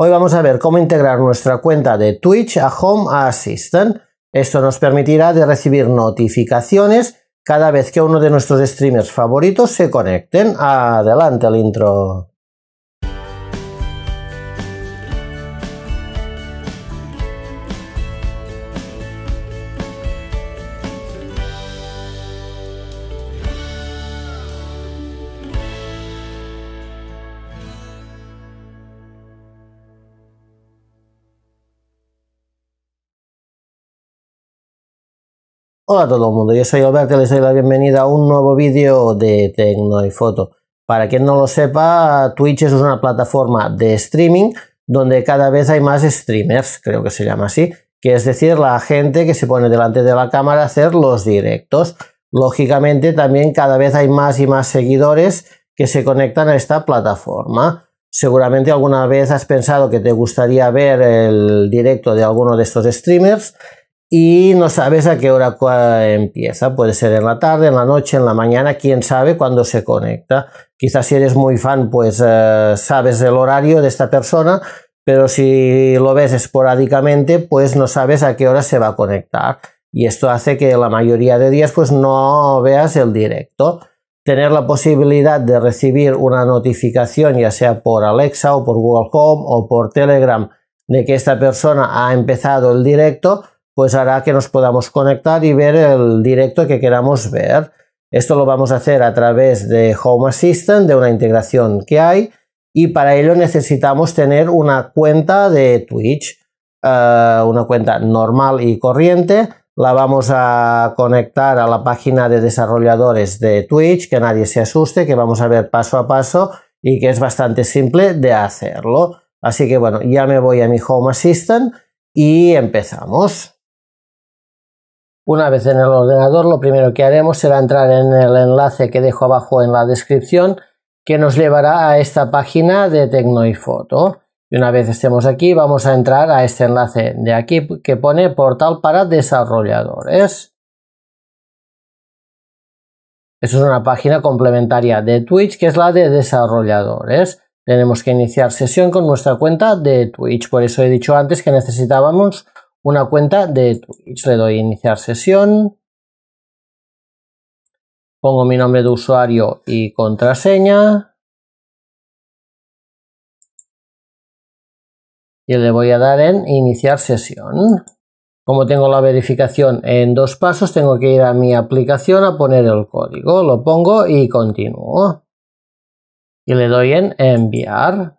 Hoy vamos a ver cómo integrar nuestra cuenta de Twitch a Home Assistant. Esto nos permitirá de recibir notificaciones cada vez que uno de nuestros streamers favoritos se conecten. Adelante el intro. Hola a todo el mundo, yo soy Alberto y les doy la bienvenida a un nuevo vídeo de Tecno y Foto. Para quien no lo sepa, Twitch es una plataforma de streaming donde cada vez hay más streamers, creo que se llama así, que es decir, la gente que se pone delante de la cámara a hacer los directos. Lógicamente también cada vez hay más y más seguidores que se conectan a esta plataforma. Seguramente alguna vez has pensado que te gustaría ver el directo de alguno de estos streamers y no sabes a qué hora empieza. Puede ser en la tarde, en la noche, en la mañana, quién sabe cuándo se conecta. Quizás si eres muy fan, pues eh, sabes el horario de esta persona, pero si lo ves esporádicamente, pues no sabes a qué hora se va a conectar. Y esto hace que la mayoría de días pues no veas el directo. Tener la posibilidad de recibir una notificación, ya sea por Alexa o por Google Home o por Telegram, de que esta persona ha empezado el directo, pues hará que nos podamos conectar y ver el directo que queramos ver. Esto lo vamos a hacer a través de Home Assistant, de una integración que hay, y para ello necesitamos tener una cuenta de Twitch, eh, una cuenta normal y corriente. La vamos a conectar a la página de desarrolladores de Twitch, que nadie se asuste, que vamos a ver paso a paso y que es bastante simple de hacerlo. Así que bueno, ya me voy a mi Home Assistant y empezamos. Una vez en el ordenador, lo primero que haremos será entrar en el enlace que dejo abajo en la descripción, que nos llevará a esta página de Tecno y Foto. Y una vez estemos aquí, vamos a entrar a este enlace de aquí que pone Portal para desarrolladores. Esa es una página complementaria de Twitch, que es la de desarrolladores. Tenemos que iniciar sesión con nuestra cuenta de Twitch. Por eso he dicho antes que necesitábamos una cuenta de Twitch. Le doy iniciar sesión. Pongo mi nombre de usuario y contraseña. Y le voy a dar en iniciar sesión. Como tengo la verificación en dos pasos, tengo que ir a mi aplicación a poner el código. Lo pongo y continúo. Y le doy en enviar.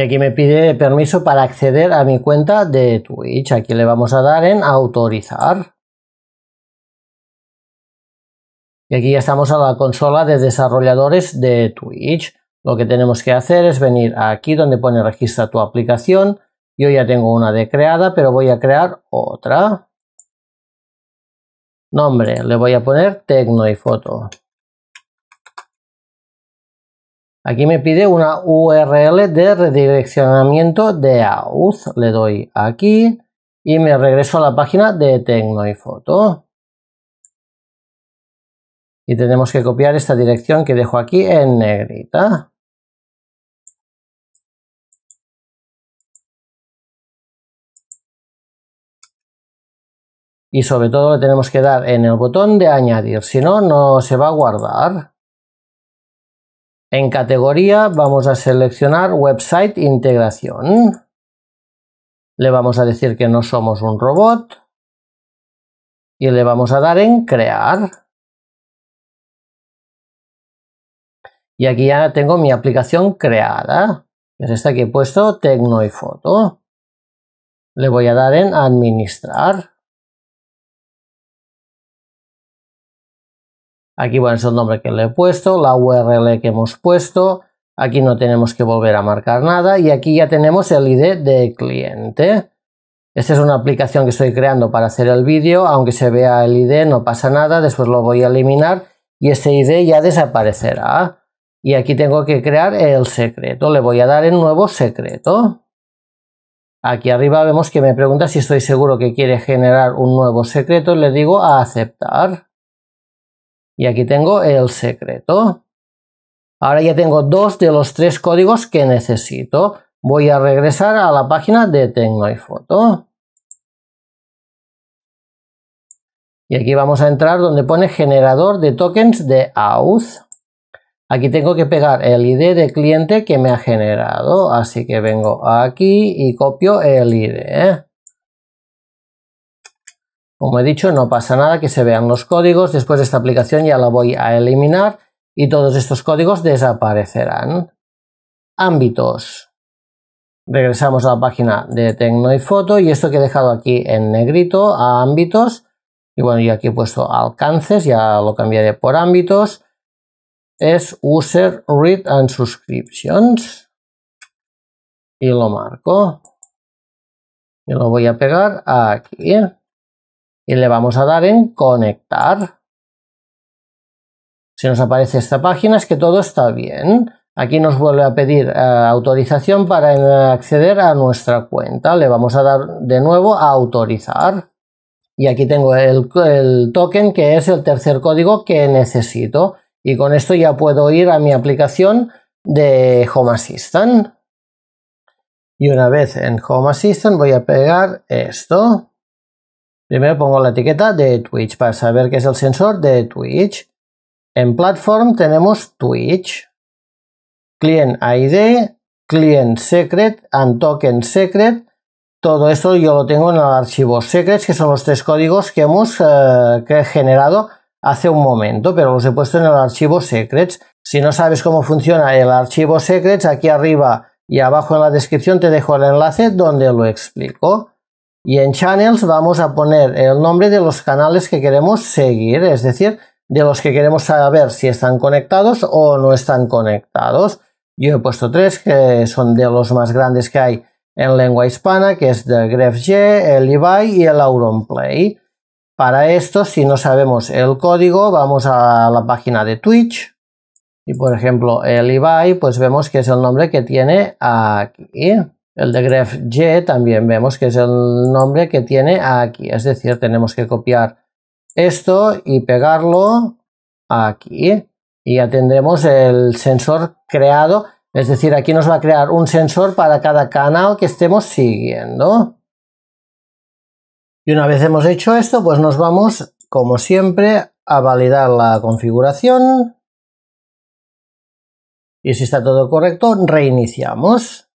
Y aquí me pide permiso para acceder a mi cuenta de Twitch. Aquí le vamos a dar en autorizar. Y aquí ya estamos a la consola de desarrolladores de Twitch. Lo que tenemos que hacer es venir aquí donde pone registra tu aplicación. Yo ya tengo una de creada, pero voy a crear otra. Nombre, le voy a poner Tecno y Foto. Aquí me pide una URL de redireccionamiento de out Le doy aquí y me regreso a la página de y Tecno Foto. Y tenemos que copiar esta dirección que dejo aquí en negrita. Y sobre todo le tenemos que dar en el botón de añadir, si no, no se va a guardar. En categoría vamos a seleccionar Website Integración. Le vamos a decir que no somos un robot y le vamos a dar en Crear. Y aquí ya tengo mi aplicación creada, es esta que he puesto, Tecno y Foto. Le voy a dar en Administrar. Aquí bueno, es el nombre que le he puesto, la URL que hemos puesto. Aquí no tenemos que volver a marcar nada y aquí ya tenemos el ID de cliente. Esta es una aplicación que estoy creando para hacer el vídeo, aunque se vea el ID no pasa nada, después lo voy a eliminar y este ID ya desaparecerá. Y aquí tengo que crear el secreto, le voy a dar el nuevo secreto. Aquí arriba vemos que me pregunta si estoy seguro que quiere generar un nuevo secreto y le digo a aceptar. Y aquí tengo el secreto. Ahora ya tengo dos de los tres códigos que necesito. Voy a regresar a la página de Tecno Y aquí vamos a entrar donde pone generador de tokens de AUTH. Aquí tengo que pegar el ID de cliente que me ha generado, así que vengo aquí y copio el ID. Como he dicho, no pasa nada que se vean los códigos, después de esta aplicación ya la voy a eliminar y todos estos códigos desaparecerán. Ámbitos. Regresamos a la página de Tecno y Foto y esto que he dejado aquí en negrito a ámbitos. Y bueno, yo aquí he puesto alcances, ya lo cambiaré por ámbitos. Es User Read and Subscriptions. Y lo marco. Y lo voy a pegar aquí y le vamos a dar en conectar. Si nos aparece esta página es que todo está bien. Aquí nos vuelve a pedir eh, autorización para eh, acceder a nuestra cuenta. Le vamos a dar de nuevo a autorizar. Y aquí tengo el token que es el tercer código que necesito. Y con esto ya puedo ir a mi aplicación de Home Assistant. Y una vez en Home Assistant voy a pegar esto. Primero pongo la etiqueta de Twitch para saber qué es el sensor de Twitch. En platform tenemos Twitch, client ID, client secret and token secret. Todo esto yo lo tengo en el archivo secrets, que son los tres códigos que hemos eh, he generado hace un momento, pero los he puesto en el archivo secrets. Si no sabes cómo funciona el archivo secrets, aquí arriba y abajo en la descripción te dejo el enlace donde lo explico. Y en Channels vamos a poner el nombre de los canales que queremos seguir, es decir, de los que queremos saber si están conectados o no están conectados. Yo he puesto tres que son de los más grandes que hay en lengua hispana, que es The GrefG, el y el Auronplay. Para esto, si no sabemos el código, vamos a la página de Twitch. Y por ejemplo, el pues vemos que es el nombre que tiene aquí. El de gref y también vemos que es el nombre que tiene aquí, es decir, tenemos que copiar esto y pegarlo aquí y ya tendremos el sensor creado, es decir, aquí nos va a crear un sensor para cada canal que estemos siguiendo. Y una vez hemos hecho esto, pues nos vamos, como siempre, a validar la configuración. Y si está todo correcto, reiniciamos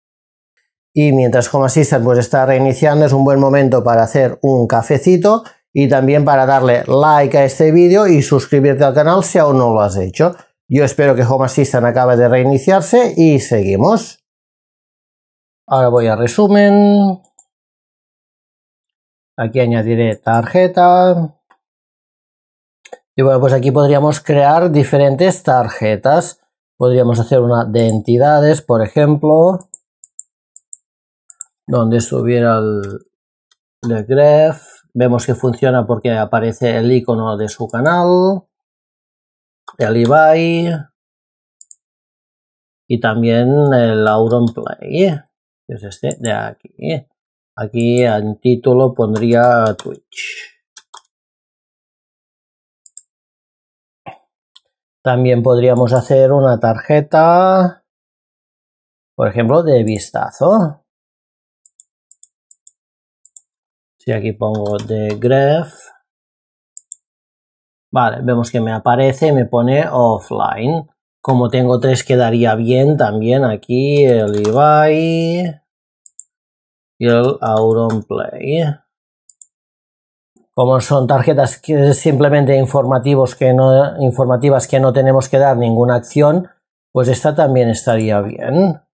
y mientras Home Assistant pues está reiniciando es un buen momento para hacer un cafecito y también para darle like a este vídeo y suscribirte al canal si aún no lo has hecho. Yo espero que Home Assistant acabe de reiniciarse y seguimos. Ahora voy a resumen. Aquí añadiré tarjeta. Y bueno, pues aquí podríamos crear diferentes tarjetas. Podríamos hacer una de entidades, por ejemplo donde estuviera el Gref. Vemos que funciona porque aparece el icono de su canal, el Ibai y también el Auron Play, que es este de aquí. Aquí en título pondría Twitch. También podríamos hacer una tarjeta, por ejemplo, de vistazo. Si aquí pongo de graph, vale, vemos que me aparece, me pone offline. Como tengo tres, quedaría bien también aquí el Ibai y el Auron Play. Como son tarjetas que simplemente informativos que no, informativas que no tenemos que dar ninguna acción, pues esta también estaría bien.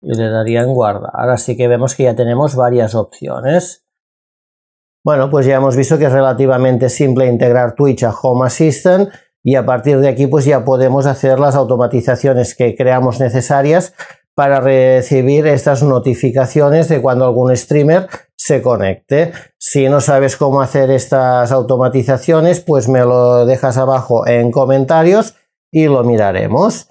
y le daría en guardar. sí que vemos que ya tenemos varias opciones. Bueno, pues ya hemos visto que es relativamente simple integrar Twitch a Home Assistant y a partir de aquí pues ya podemos hacer las automatizaciones que creamos necesarias para recibir estas notificaciones de cuando algún streamer se conecte. Si no sabes cómo hacer estas automatizaciones, pues me lo dejas abajo en comentarios y lo miraremos.